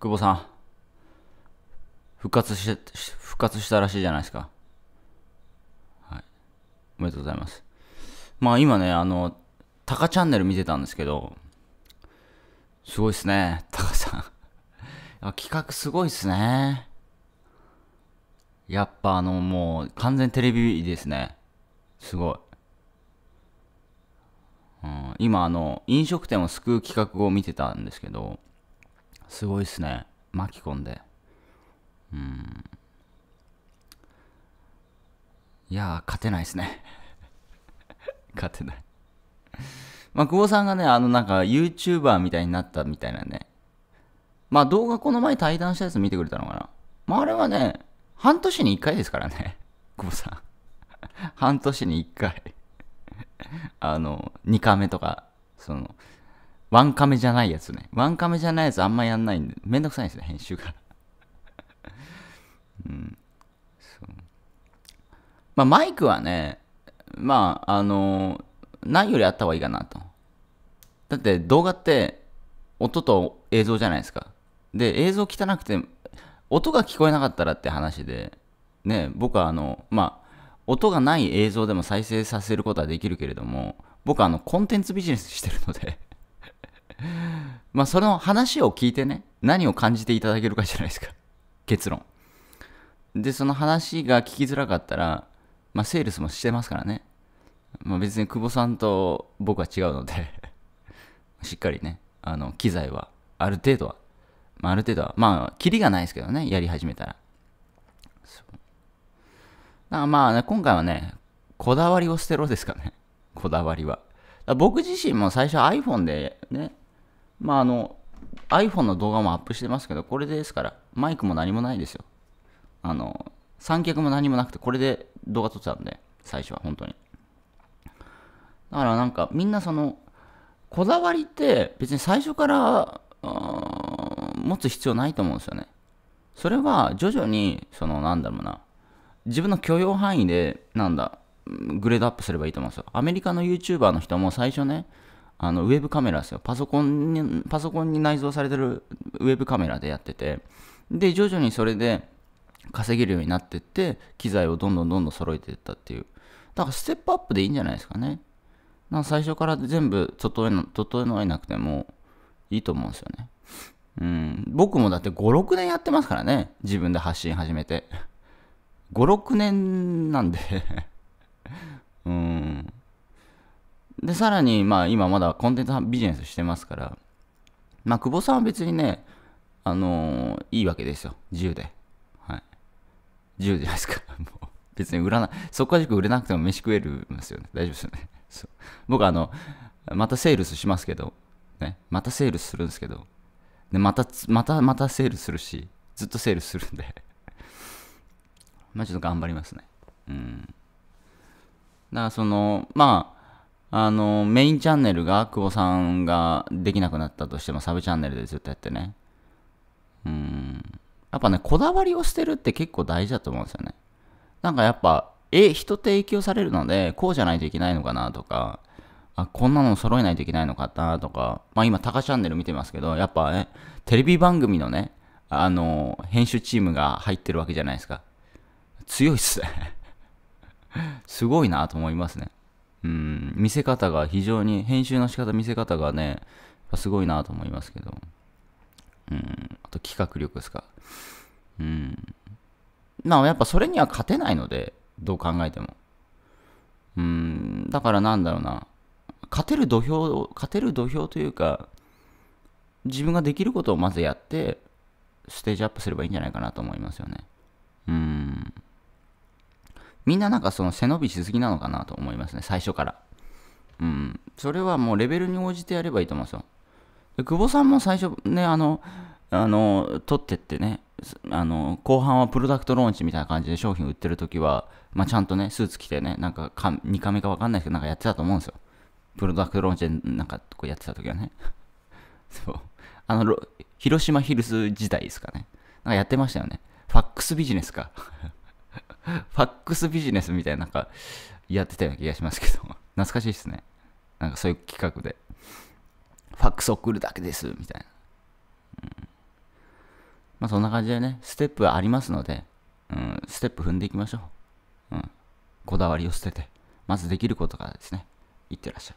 久保さん、復活して、復活したらしいじゃないですか。はい。おめでとうございます。まあ今ね、あの、タカチャンネル見てたんですけど、すごいっすね、タカさん 企画すごいっすね。やっぱあの、もう完全テレビですね。すごい。うん、今あの、飲食店を救う企画を見てたんですけど、すごいっすね。巻き込んで。うん。いやー、勝てないっすね。勝てない。まあ、久保さんがね、あの、なんか、YouTuber みたいになったみたいなね。まあ、動画この前対談したやつ見てくれたのかな。まあ、あれはね、半年に1回ですからね。久保さん。半年に1回あの、2回目とか、その、ワンカメじゃないやつね。ワンカメじゃないやつあんまやんないんで、めんどくさいんですね、編集が。うん。そう。まあ、マイクはね、まあ、あのー、ないよりあった方がいいかなと。だって動画って、音と映像じゃないですか。で、映像汚くて、音が聞こえなかったらって話で、ね、僕はあの、まあ、音がない映像でも再生させることはできるけれども、僕はあの、コンテンツビジネスしてるのでまあ、その話を聞いてね、何を感じていただけるかじゃないですか。結論。で、その話が聞きづらかったら、まあ、セールスもしてますからね。まあ、別に久保さんと僕は違うので しっかりね、あの、機材は、ある程度は、まあ、ある程度は、まあ、キリがないですけどね、やり始めたら。だまあ、ね、今回はね、こだわりを捨てろですかね。こだわりは。僕自身も最初 iPhone でね、まああの、iPhone の動画もアップしてますけど、これですから、マイクも何もないですよ。あの、三脚も何もなくて、これで動画撮ってたんで、最初は本当に。だからなんか、みんなその、こだわりって別に最初から持つ必要ないと思うんですよね。それは徐々に、その、なんだろうな、自分の許容範囲で、なんだ、グレードアップすればいいと思うんですよ。アメリカの YouTuber の人も最初ね、あのウェブカメラですよパソコンにパソコンに内蔵されてるウェブカメラでやっててで徐々にそれで稼げるようになってって機材をどんどんどんどん揃えていったっていうだからステップアップでいいんじゃないですかねか最初から全部整えなくてもいいと思うんですよねうん僕もだって56年やってますからね自分で発信始めて56年なんで うんで、さらに、まあ今まだコンテンツビジネスしてますから、まあ久保さんは別にね、あのー、いいわけですよ。自由で。はい。自由じゃないですか。もう別に売らない。そこは塾売れなくても飯食えるんですよね。大丈夫ですよね。そう僕あの、またセールスしますけど、ね。またセールスするんですけど、で、また、また、またセールスするし、ずっとセールスするんで まあちょっと頑張りますね。うん。だからその、まあ、あの、メインチャンネルが久保さんができなくなったとしてもサブチャンネルでずっとやってね。うん。やっぱね、こだわりを捨てるって結構大事だと思うんですよね。なんかやっぱ、え、人って影響されるので、こうじゃないといけないのかなとか、あ、こんなの揃えないといけないのかなとか、まあ今、タカチャンネル見てますけど、やっぱね、テレビ番組のね、あの、編集チームが入ってるわけじゃないですか。強いっすね。すごいなと思いますね。見せ方が非常に、編集の仕方、見せ方がね、すごいなと思いますけど。うん。あと企画力ですか。うん。まあやっぱそれには勝てないので、どう考えても。うん。だからなんだろうな。勝てる土俵、勝てる土俵というか、自分ができることをまずやって、ステージアップすればいいんじゃないかなと思いますよね。うん。みんななんかその背伸びしすぎなのかなと思いますね、最初から。うん、それはもうレベルに応じてやればいいと思うんですよ。久保さんも最初ね、あの、あの、取ってってね、あの、後半はプロダクトローンチみたいな感じで商品売ってる時は、まあ、ちゃんとね、スーツ着てね、なんかか、2カ目か分かんないですけど、なんかやってたと思うんですよ。プロダクトローンチでなんかこうやってた時はね。そう。あの、広島ヒルス時代ですかね。なんかやってましたよね。ファックスビジネスか。ファックスビジネスみたいななんか、やってたような気がしますけど。懐かしいですね。なんかそういう企画で、ファックス送るだけです、みたいな。うん、まあそんな感じでね、ステップはありますので、うん、ステップ踏んでいきましょう。うん、こだわりを捨てて、まずできることからですね、いってらっしゃい。